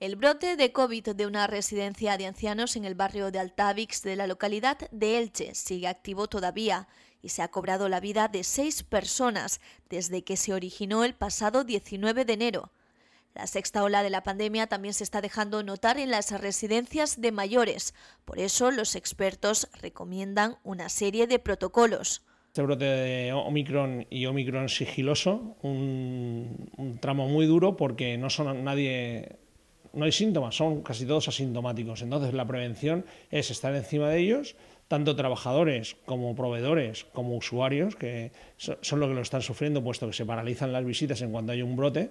El brote de COVID de una residencia de ancianos en el barrio de Altavix de la localidad de Elche sigue activo todavía y se ha cobrado la vida de seis personas desde que se originó el pasado 19 de enero. La sexta ola de la pandemia también se está dejando notar en las residencias de mayores. Por eso los expertos recomiendan una serie de protocolos. Este brote de Omicron y Omicron sigiloso, un, tramo muy duro porque no son nadie no hay síntomas, son casi todos asintomáticos. Entonces la prevención es estar encima de ellos, tanto trabajadores como proveedores como usuarios, que son los que lo están sufriendo, puesto que se paralizan las visitas en cuanto hay un brote.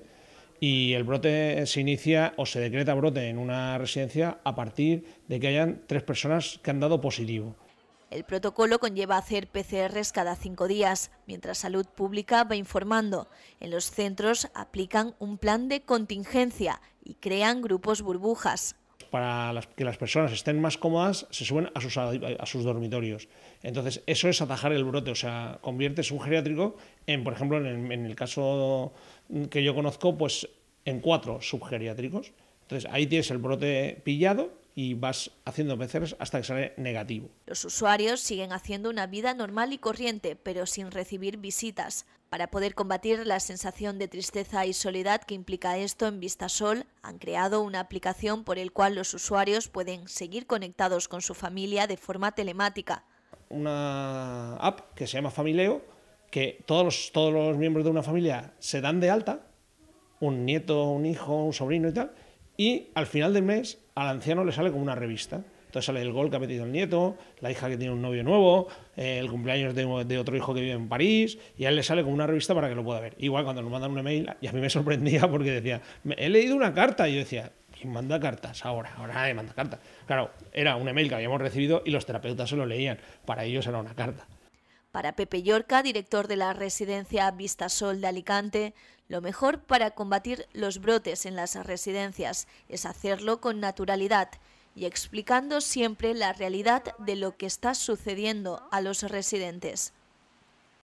Y el brote se inicia o se decreta brote en una residencia a partir de que hayan tres personas que han dado positivo. El protocolo conlleva hacer PCRs cada cinco días, mientras Salud Pública va informando. En los centros aplican un plan de contingencia y crean grupos burbujas. Para que las personas estén más cómodas, se suben a sus, dormitorios. Entonces, eso es atajar el brote, o sea, convierte un geriátrico en, por ejemplo, en el, caso que yo conozco, pues en cuatro subgeriátricos. Entonces, ahí tienes el brote pillado y vas haciendo veces hasta que sale negativo. Los usuarios siguen haciendo una vida normal y corriente, pero sin recibir visitas. Para poder combatir la sensación de tristeza y soledad que implica esto en Vistasol, han creado una aplicación por el cual los usuarios pueden seguir conectados con su familia de forma telemática. Una app que se llama Famileo... que todos los miembros de una familia se dan de alta, un nieto, un hijo, un sobrino y tal, y al final del mes al anciano le sale como una revista. Entonces sale el gol que ha metido el nieto, la hija que tiene un novio nuevo, eh, el cumpleaños de, otro hijo que vive en París, y a él le sale como una revista para que lo pueda ver. Igual cuando nos mandan un email, y a mí me sorprendía porque decía, he leído una carta, y yo decía, ¿quién manda cartas ahora? Ahora nadie manda cartas. Claro, era un email que habíamos recibido y los terapeutas se lo leían. Para ellos era una carta. Para Pepe Yorca, director de la residencia Vistasol de Alicante, lo mejor para combatir los brotes en las residencias es hacerlo con naturalidad y explicando siempre la realidad de lo que está sucediendo a los residentes.